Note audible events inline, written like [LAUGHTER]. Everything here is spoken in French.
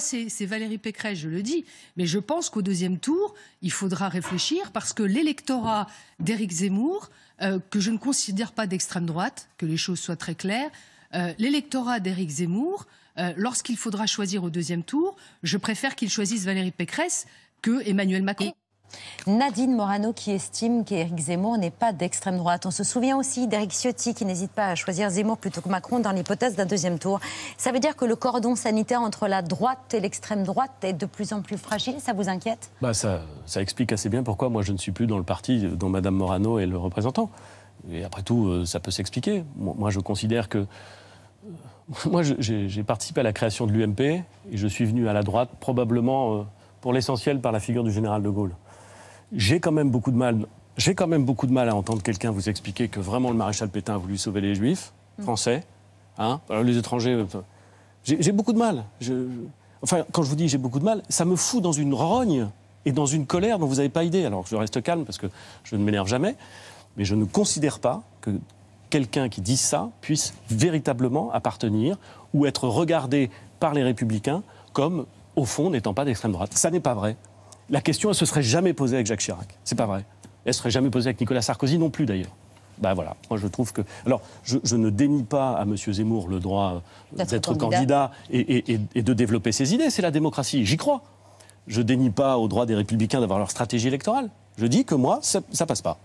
c'est Valérie Pécresse, je le dis, mais je pense qu'au deuxième tour, il faudra réfléchir parce que l'électorat d'Éric Zemmour, euh, que je ne considère pas d'extrême droite, que les choses soient très claires, euh, l'électorat d'Éric Zemmour, euh, lorsqu'il faudra choisir au deuxième tour, je préfère qu'il choisisse Valérie Pécresse que Emmanuel Macron. Nadine Morano qui estime qu'Éric Zemmour n'est pas d'extrême droite. On se souvient aussi d'Éric Ciotti qui n'hésite pas à choisir Zemmour plutôt que Macron dans l'hypothèse d'un deuxième tour. Ça veut dire que le cordon sanitaire entre la droite et l'extrême droite est de plus en plus fragile. Ça vous inquiète bah ça, explique assez bien pourquoi moi je ne suis plus dans le parti dont Madame Morano est le représentant. Et après tout, euh, ça peut s'expliquer. Moi, je considère que euh, [LAUGHS] moi, j'ai participé à la création de l'UMP et je suis venu à la droite probablement euh, pour l'essentiel par la figure du général de Gaulle. J'ai quand même beaucoup de mal. J'ai quand même beaucoup de mal à entendre quelqu'un vous expliquer que vraiment le maréchal Pétain a voulu sauver les Juifs mm. français, hein. les étrangers. Euh, j'ai beaucoup de mal. Enfin, quand je vous dis j'ai beaucoup de mal, ça me fout dans une rogne et dans une colère dont vous n'avez pas idée. Alors je reste calme parce que je ne m'énerve jamais, mais je ne considère pas que quelqu'un qui dit ça puisse véritablement appartenir ou être regardé par les républicains comme, au fond, n'étant pas d'extrême droite. Ça n'est pas vrai la question, elle se serait jamais posée avec Jacques Chirac. C'est pas vrai. Elle serait jamais posée avec Nicolas Sarkozy non plus d'ailleurs. Ben voilà, moi je trouve que. Alors, je, ne dénie pas à M. Zemmour le droit d'être candidat, et, de développer ses idées. C'est la démocratie, j'y crois. Je dénie pas au droit des républicains d'avoir leur stratégie électorale. Je dis que moi, ça, ça passe pas.